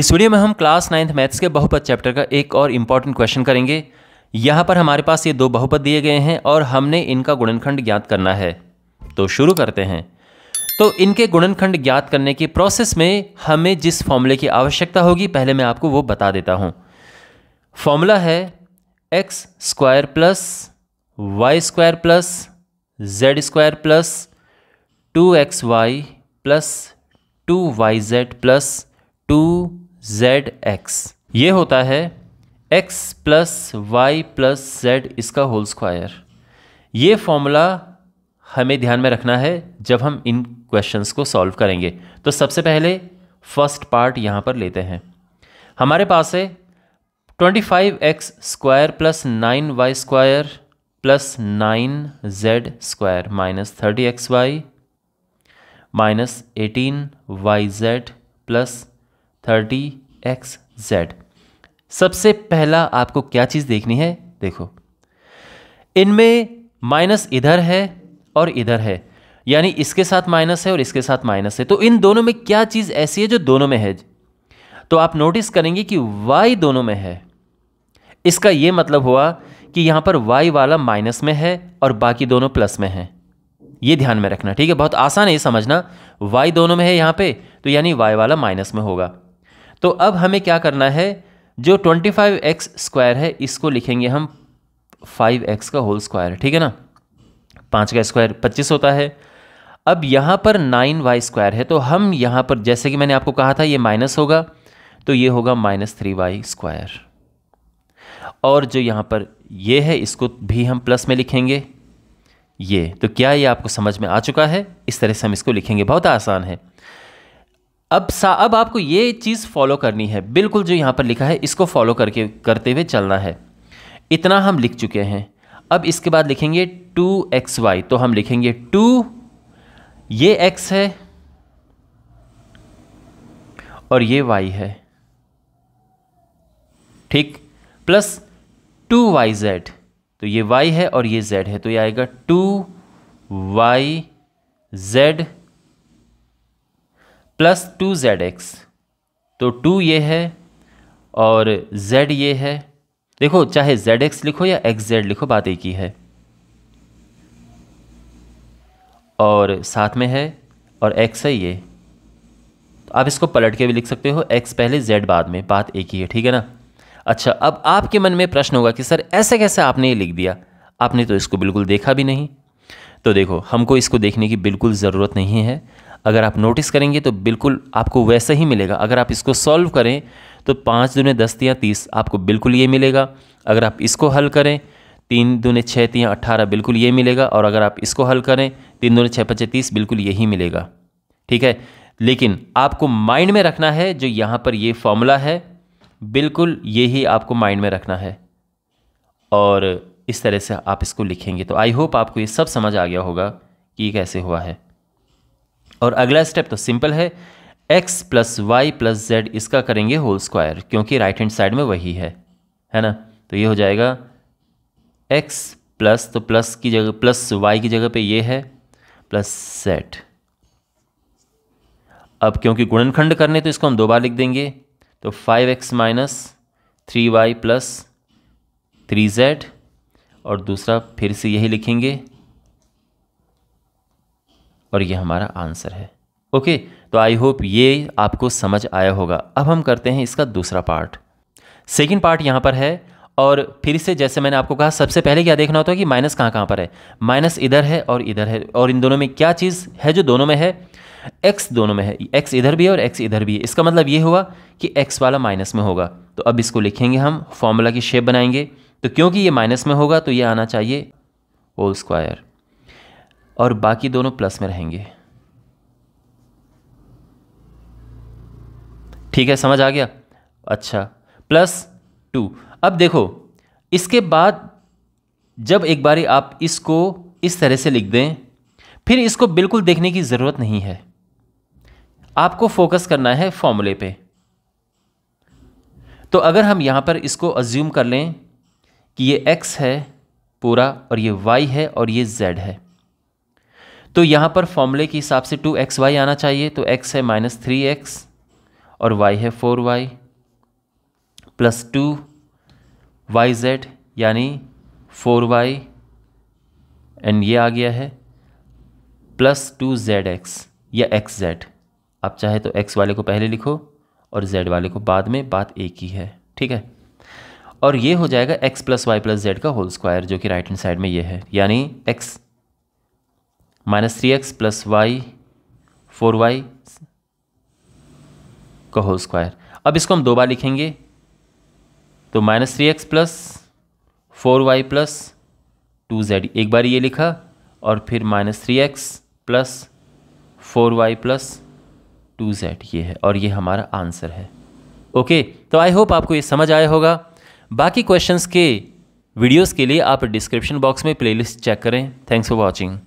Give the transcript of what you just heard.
इस वीडियो में हम क्लास नाइन्थ मैथ्स के बहुपद चैप्टर का एक और इम्पॉर्टेंट क्वेश्चन करेंगे यहाँ पर हमारे पास ये दो बहुपद दिए गए हैं और हमने इनका गुणनखंड ज्ञात करना है तो शुरू करते हैं तो इनके गुणनखंड ज्ञात करने की प्रोसेस में हमें जिस फॉर्मूले की आवश्यकता होगी पहले मैं आपको वो बता देता हूँ फॉर्मूला है x square plus y square plus z square plus two x y plus two y z plus two z x ये होता है x plus y plus z इसका होल स्क्वायर ये फॉर्मूला हमें ध्यान में रखना है जब हम इन क्वेश्चंस को सॉल्व करेंगे तो सबसे पहले फर्स्ट पार्ट यहाँ पर लेते हैं हमारे पास है twenty five x square plus nine y square plus nine z square minus thirty x y minus eighteen y z plus thirty x z सबसे पहला आपको क्या चीज़ देखनी है देखो इनमें माइनस इधर है और इधर है यानी इसके साथ माइनस है और इसके साथ माइनस है तो इन दोनों में क्या चीज़ ऐसी है जो दोनों में है तो आप नोटिस करेंगे कि y दोनों में है इसका यह मतलब हुआ कि यहां पर y वाला माइनस में है और बाकी दोनों प्लस में है यह ध्यान में रखना ठीक है बहुत आसान है ये समझना y दोनों में है यहां पे तो यानी y वाला माइनस में होगा तो अब हमें क्या करना है जो ट्वेंटी फाइव एक्स स्क्वायर है इसको लिखेंगे हम फाइव एक्स का होल स्क्वायर ठीक है ना पाँच का स्क्वायर पच्चीस होता है अब यहाँ पर नाइन वाई स्क्वायर है तो हम यहाँ पर जैसे कि मैंने आपको कहा था ये माइनस होगा तो ये होगा माइनस थ्री वाई स्क्वायर और जो यहाँ पर ये है इसको भी हम प्लस में लिखेंगे ये तो क्या ये आपको समझ में आ चुका है इस तरह से हम इसको लिखेंगे बहुत आसान है अब सा अब आपको ये चीज़ फॉलो करनी है बिल्कुल जो यहाँ पर लिखा है इसको फॉलो करके करते हुए चलना है इतना हम लिख चुके हैं अब इसके बाद लिखेंगे टू एक्स वाई तो हम लिखेंगे टू ये एक्स है और ये वाई है ठीक प्लस टू वाई जेड तो ये वाई है और ये जेड है तो ये आएगा two y z plus two z x तो टू ये है और जेड ये है देखो चाहे जेड एक्स लिखो या एक्स जेड लिखो बात एक ही है और साथ में है और एक्स है ये तो आप इसको पलट के भी लिख सकते हो एक्स पहले जेड बाद में बात एक ही है ठीक है ना अच्छा अब आपके मन में प्रश्न होगा कि सर ऐसे कैसे आपने ये लिख दिया आपने तो इसको बिल्कुल देखा भी नहीं तो देखो हमको इसको देखने की बिल्कुल ज़रूरत नहीं है अगर आप नोटिस करेंगे तो बिल्कुल आपको वैसे ही मिलेगा अगर आप इसको सॉल्व करें तो पाँच दुने दस या तीस आपको बिल्कुल ये मिलेगा अगर आप इसको हल करें तीन दुने छः तियाँ अट्ठारह बिल्कुल ये मिलेगा और अगर आप इसको हल करें तीन दुने छः पच्चीस तीस बिल्कुल यही मिलेगा ठीक है लेकिन आपको माइंड में रखना है जो यहाँ पर ये फॉर्मूला है बिल्कुल ये ही आपको माइंड में रखना है और इस तरह से आप इसको लिखेंगे तो आई होप आपको ये सब समझ आ गया होगा कि ये कैसे हुआ है और अगला स्टेप तो सिंपल है x plus y plus z इसका करेंगे होल स्क्वायर क्योंकि राइट हैंड साइड में वही है है ना तो ये हो जाएगा x प्लस तो प्लस की जगह प्लस वाई की जगह पे ये है प्लस सेट अब क्योंकि गुणनखंड करने तो इसको हम दो बार लिख देंगे तो five x minus three y plus three z और दूसरा फिर से यही लिखेंगे और ये हमारा आंसर है ओके तो आई होप ये आपको समझ आया होगा अब हम करते हैं इसका दूसरा पार्ट सेकेंड पार्ट यहाँ पर है और फिर से जैसे मैंने आपको कहा सबसे पहले क्या देखना होता है कि माइनस कहाँ कहाँ पर है माइनस इधर है और इधर है और इन दोनों में क्या चीज़ है जो दोनों में है एक्स दोनों में है एक्स इधर भी है और एक्स इधर भी है इसका मतलब ये हुआ कि एक्स वाला माइनस में होगा तो अब इसको लिखेंगे हम फॉर्मूला की शेप बनाएंगे तो क्योंकि ये माइनस में होगा तो ये आना चाहिए होल स्क्वायर और बाकी दोनों प्लस में रहेंगे ठीक है समझ आ गया अच्छा प्लस टू अब देखो इसके बाद जब एक बारी आप इसको इस तरह से लिख दें फिर इसको बिल्कुल देखने की ज़रूरत नहीं है आपको फोकस करना है फॉर्मूले पे तो अगर हम यहाँ पर इसको अज्यूम कर लें कि ये x है पूरा और ये y है और ये z है तो यहाँ पर फॉर्मूले के हिसाब से टू एक्स वाई आना चाहिए तो एक्स है माइनस थ्री एक्स और वाई है four y plus two y z यानी फोर वाई एंड ये आ गया है प्लस टू जेड एक्स या एक्स जेड आप चाहे तो एक्स वाले को पहले लिखो और जेड वाले को बाद में बात एक ही है ठीक है और ये हो जाएगा x plus y plus z का होल स्क्वायर जो कि राइट हैंड साइड में ये है यानी x minus three x plus y four y का होल स्क्वायर अब इसको हम दो बार लिखेंगे तो minus three x plus four y plus two z एक बार ये लिखा और फिर minus three x plus four y plus two z ये है और ये हमारा आंसर है ओके तो आई होप आपको ये समझ आया होगा बाकी क्वेश्चंस के वीडियोस के लिए आप डिस्क्रिप्शन बॉक्स में प्लेलिस्ट चेक करें थैंक्स फॉर वॉचिंग